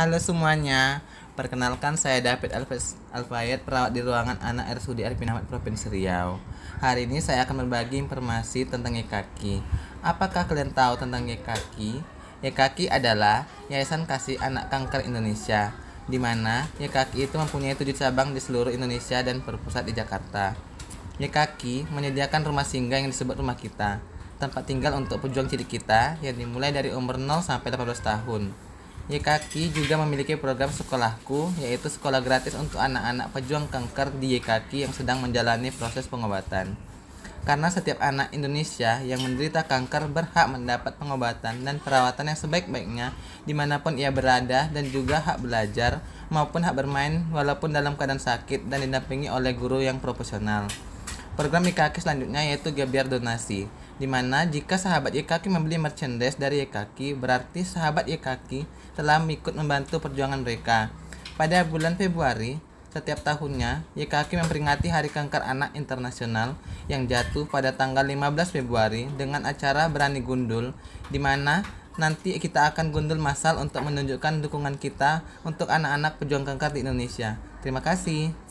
Halo semuanya, perkenalkan saya David Alves Alfayet, perawat di ruangan anak RSUD Arifin Ahmad Provinsi Riau. Hari ini saya akan berbagi informasi tentang Yekaki. Apakah kalian tahu tentang Yekaki? Yekaki adalah Yayasan Kasih Anak Kanker Indonesia, di mana Yekaki itu mempunyai tujuh cabang di seluruh Indonesia dan berpusat di Jakarta. Yekaki menyediakan rumah singgah yang disebut rumah kita, tempat tinggal untuk pejuang cilik kita yang dimulai dari umur 0 sampai 18 tahun. YKK juga memiliki program Sekolahku, yaitu sekolah gratis untuk anak-anak pejuang kanker di YKK yang sedang menjalani proses pengobatan. Karena setiap anak Indonesia yang menderita kanker berhak mendapat pengobatan dan perawatan yang sebaik-baiknya dimanapun ia berada dan juga hak belajar maupun hak bermain walaupun dalam keadaan sakit dan didampingi oleh guru yang profesional. Program IKK selanjutnya yaitu Gebiar Donasi Dimana jika sahabat Yekaki membeli merchandise dari Yekaki, berarti sahabat Yekaki telah ikut membantu perjuangan mereka. Pada bulan Februari, setiap tahunnya, Yekaki memperingati Hari Kanker Anak Internasional yang jatuh pada tanggal 15 Februari dengan acara Berani Gundul, di mana nanti kita akan gundul massal untuk menunjukkan dukungan kita untuk anak-anak pejuang kanker di Indonesia. Terima kasih.